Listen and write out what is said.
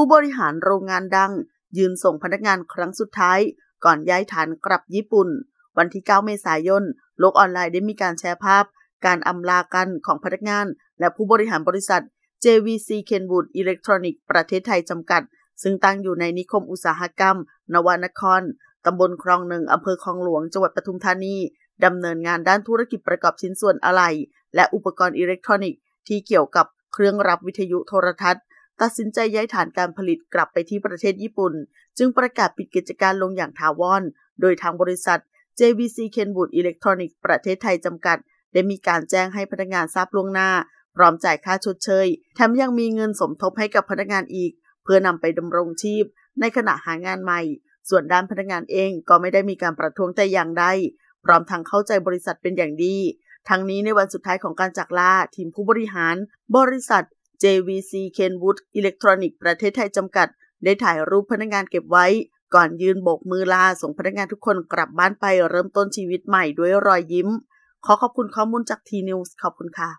ผู้บริหารโรงงานดัง ยืนส่งพนักงานครั้งสุดท้ายก่อนย้ายฐานกลับญี่ปุ่น วันที่ 9 เมษายน โลกออนไลน์ได้มีการแชร์ภาพ การอำลากันของพนักงาน และผู้บริหารบริษัท JVC Kenwood Electronic ประเทศไทยจำกัด ซึ่งตั้งอยู่ในนิคมอุตสาหกรรม นวานครตำบลคลองหนึ่ง อำเภอคลองหลวง จังหวัดปทุมธานี ดำเนินงานด้านธุรกิจประกอบชิ้นส่วนอะไหล่และอุปกรณ์อิเล็กทรอนิกส์ที่เกี่ยวกับเครื่องรับวิทยุโทรทัศน์ตัดสินใจย้ายฐานการผลิตกลับไปที่ประเทศญี่ปุ่น จึงประกาศปิดกิจการลงอย่างถาวรโดยทางบริษัท JVC Kenwood Electronics ประเทศไทยจำกัด ได้มีการแจ้งให้พนักงานทราบล่วงหน้า พร้อมจ่ายค่าชดเชย แถมยังมีเงินสมทบให้กับพนักงานอีก เพื่อนำไปดำรงชีพในขณะหางานใหม่ ส่วนด้านพนักงานเองก็ไม่ได้มีการประท้วงแต่อย่างใดพร้อมทางเข้าใจบริษัทเป็นอย่างดี ทั้งนี้ในวันสุดท้ายของการจากลาทีมผู้บริหาร บริษัท JVC Kenwood Electronic ประเทศไทยจำกัด ได้ถ่ายรูปพนักงานเก็บไว้ ก่อนยืนโบกมือลา ส่งพนักงานทุกคนกลับบ้านไปเริ่มต้นชีวิตใหม่ด้วยรอยยิ้ม ขอขอบคุณข้อมูลจากทีนิวส์ ขอบคุณค่ะ